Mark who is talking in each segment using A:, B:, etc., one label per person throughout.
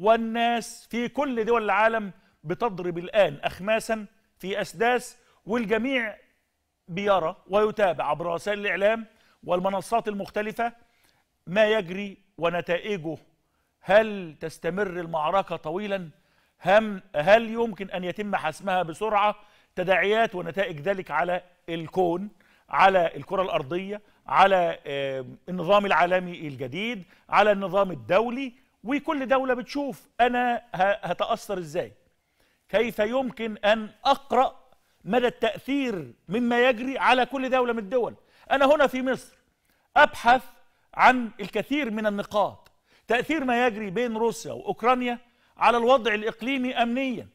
A: والناس في كل دول العالم بتضرب الآن أخماسا في أسداس والجميع بيرى ويتابع عبر وسائل الإعلام والمنصات المختلفة ما يجري ونتائجه هل تستمر المعركة طويلا هم هل يمكن أن يتم حسمها بسرعة تداعيات ونتائج ذلك على الكون على الكرة الأرضية على النظام العالمي الجديد على النظام الدولي وكل دولة بتشوف أنا هتأثر إزاي كيف يمكن أن أقرأ مدى التأثير مما يجري على كل دولة من الدول أنا هنا في مصر أبحث عن الكثير من النقاط تأثير ما يجري بين روسيا وأوكرانيا على الوضع الإقليمي أمنيا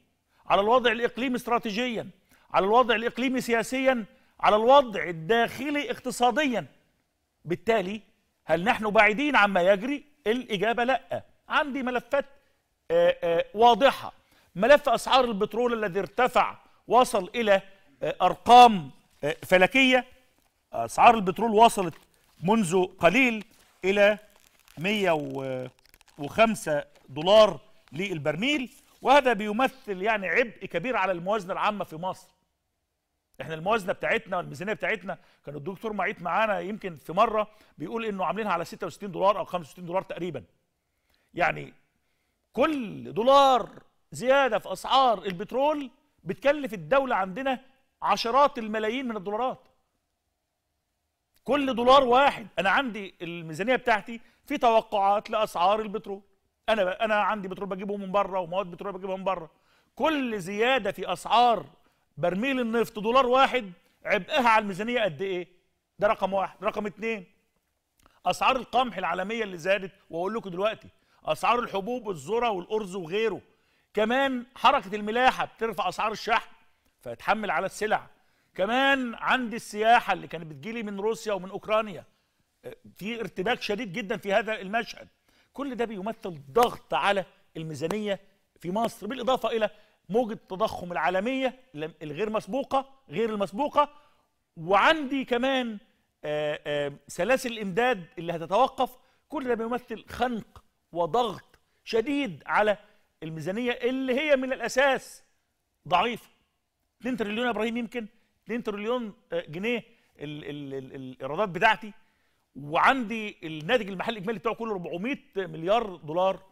A: على الوضع الإقليمي استراتيجيا على الوضع الإقليمي سياسيا على الوضع الداخلي اقتصاديا بالتالي هل نحن بعيدين عما يجري الإجابة لأ عندي ملفات آه، آه، واضحة ملف أسعار البترول الذي ارتفع وصل إلى آه، أرقام فلكية أسعار البترول وصلت منذ قليل إلى 105 دولار للبرميل وهذا بيمثل يعني عبء كبير على الموازنة العامة في مصر احنا الموازنه بتاعتنا والميزانيه بتاعتنا كان الدكتور معيط معانا يمكن في مره بيقول انه عاملينها على 66 دولار او 65 دولار تقريبا يعني كل دولار زيادة في أسعار البترول بتكلف الدولة عندنا عشرات الملايين من الدولارات كل دولار واحد أنا عندي الميزانية بتاعتي في توقعات لأسعار البترول أنا أنا عندي بترول بجيبه من بره ومواد بترول بجيبها من بره كل زيادة في أسعار برميل النفط دولار واحد عبئها على الميزانية قد إيه؟ ده رقم واحد رقم اتنين أسعار القمح العالمية اللي زادت وأقول لكم دلوقتي اسعار الحبوب والذره والارز وغيره كمان حركه الملاحه بترفع اسعار الشحن فيتحمل على السلع كمان عندي السياحه اللي كانت بتجيلي من روسيا ومن اوكرانيا آه، في ارتباك شديد جدا في هذا المشهد كل ده بيمثل ضغط على الميزانيه في مصر بالاضافه الى موجه التضخم العالميه الغير مسبوقه غير المسبوقه وعندي كمان آه، آه، سلاسل الامداد اللي هتتوقف كل ده بيمثل خنق وضغط شديد على الميزانيه اللي هي من الاساس ضعيفه 2 تريليون يا ابراهيم يمكن 2 تريليون آه، جنيه الايرادات بتاعتي وعندي الناتج المحلي الاجمالي بتاعه كله 400 مليار دولار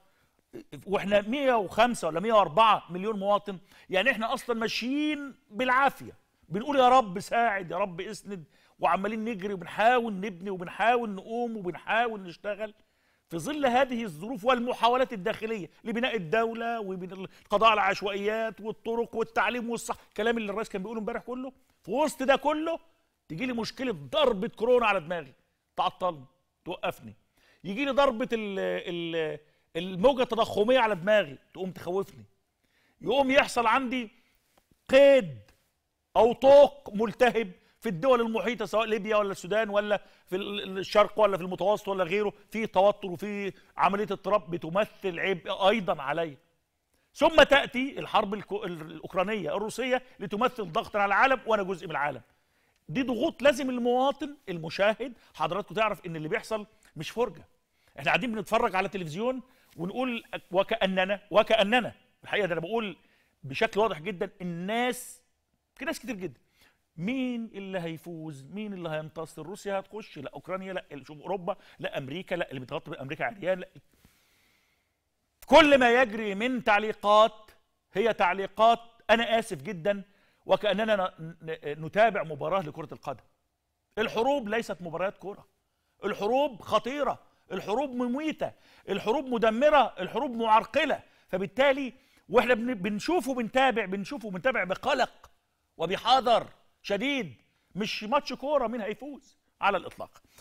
A: واحنا 105 ولا 104 مليون مواطن يعني احنا اصلا ماشيين بالعافيه بنقول يا رب ساعد يا رب اسند وعمالين نجري وبنحاول نبني وبنحاول نقوم وبنحاول نشتغل في ظل هذه الظروف والمحاولات الداخليه لبناء الدوله والقضاء على العشوائيات والطرق والتعليم والصحه الكلام اللي الرئيس كان بيقوله امبارح كله في وسط ده كله تجي لي مشكله ضربه كورونا على دماغي تعطلني توقفني يجي لي ضربه الـ الـ الموجه التضخميه على دماغي تقوم تخوفني يقوم يحصل عندي قيد او طوق ملتهب في الدول المحيطه سواء ليبيا ولا السودان ولا في الشرق ولا في المتوسط ولا غيره في توتر وفي عمليه اضطراب بتمثل عيب ايضا علي ثم تاتي الحرب الاوكرانيه الروسيه لتمثل ضغطا على العالم وانا جزء من العالم دي ضغوط لازم المواطن المشاهد حضراتكم تعرف ان اللي بيحصل مش فرجه احنا قاعدين بنتفرج على التلفزيون ونقول وكاننا وكاننا الحقيقه ده انا بقول بشكل واضح جدا الناس في ناس كتير جدا مين اللي هيفوز مين اللي هينتصر روسيا هتخش لا اوكرانيا لا شوف اوروبا لا امريكا لا اللي بتغطي بامريكا عريان لا كل ما يجري من تعليقات هي تعليقات انا اسف جدا وكاننا نتابع مباراه لكره القدم الحروب ليست مباريات كره الحروب خطيره الحروب مميته الحروب مدمره الحروب معرقله فبالتالي واحنا بنشوف وبنتابع بنشوف وبنتابع بقلق وبحذر شديد مش ماتش كوره مين هيفوز على الاطلاق